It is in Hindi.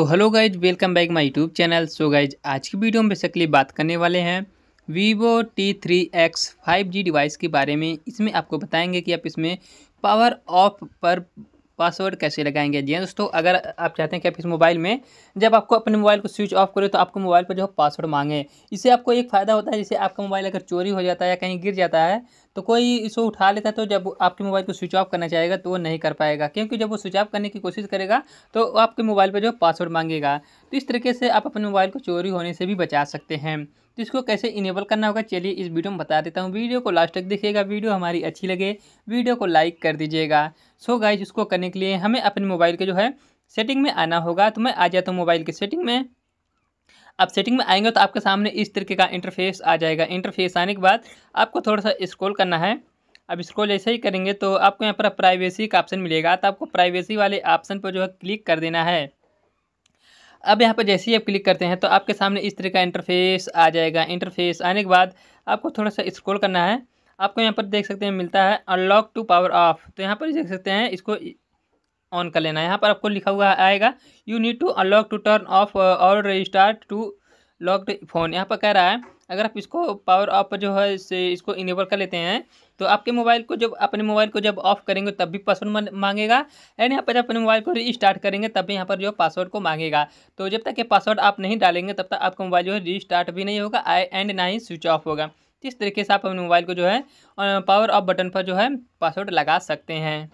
तो hello guys welcome back my YouTube channel so guys आज की वीडियो में बेसिकली बात करने वाले हैं Vivo T three X five G device के बारे में इसमें आपको बताएंगे कि आप इसमें पावर ऑफ पर पासवर्ड कैसे लगाएंगे जी हाँ दोस्तों अगर आप चाहते हैं कि आप इस मोबाइल में जब आपको अपने मोबाइल को स्विच ऑफ करें तो आपको मोबाइल पर जो पासवर्ड मांगे इससे आपको एक फ़ायदा होता है जैसे आपका मोबाइल अगर चोरी हो जाता है या कहीं गिर जाता है तो कोई इसको उठा लेता है तो जब आपके मोबाइल को स्विच ऑफ करना चाहेगा तो वो नहीं कर पाएगा क्योंकि जब वो स्विच ऑफ करने की कोशिश करेगा तो आपके मोबाइल पर जो पासवर्ड मांगेगा तो इस तरीके से आप अपने मोबाइल को चोरी होने से भी बचा सकते हैं तो इसको कैसे इनेबल करना होगा चलिए इस वीडियो में बता देता हूँ वीडियो को लास्ट तक देखिएगा वीडियो हमारी अच्छी लगे वीडियो को लाइक कर दीजिएगा सो गाइज इसको करने के लिए हमें अपने मोबाइल के जो है सेटिंग में आना होगा तो मैं आ जाता हूँ मोबाइल की सेटिंग में आप सेटिंग में आएंगे तो आपके सामने इस तरीके का इंटरफेस आ जाएगा इंटरफेस आने के बाद आपको थोड़ा सा स्क्रॉल करना है अब इसको ऐसे ही करेंगे तो आपको यहाँ पर प्राइवेसी का ऑप्शन मिलेगा तो आपको प्राइवेसी वाले ऑप्शन पर जो है क्लिक कर देना है अब यहाँ पर जैसे ही आप क्लिक करते हैं तो आपके सामने इस तरह का इंटरफेस आ जाएगा इंटरफेस आने के बाद आपको थोड़ा सा स्क्रॉल करना है आपको यहाँ पर देख सकते हैं मिलता है अनलॉक टू पावर ऑफ तो यहाँ पर देख सकते हैं इसको ऑन कर लेना है यहाँ पर आपको लिखा हुआ आएगा you need to unlock to turn off और रजिस्टार्ट टू लॉकड फ़ोन यहाँ पर कह रहा है अगर आप इसको पावर ऑफ जो है इसे इसको इनेबल कर लेते हैं तो आपके मोबाइल को जब अपने मोबाइल को जब ऑफ करेंगे तब भी पासवर्ड मांगेगा एंड यहाँ पर जब अपने मोबाइल को रीस्टार्ट करेंगे तब भी यहाँ पर जो पासवर्ड को मांगेगा तो जब तक ये पासवर्ड आप नहीं डालेंगे तब तक आपका मोबाइल जो है रीस्टार्ट भी नहीं होगा एंड ना ही स्विच ऑफ होगा तो इस तरीके से आप अपने मोबाइल को जो है पावर ऑफ बटन पर जो है पासवर्ड लगा सकते हैं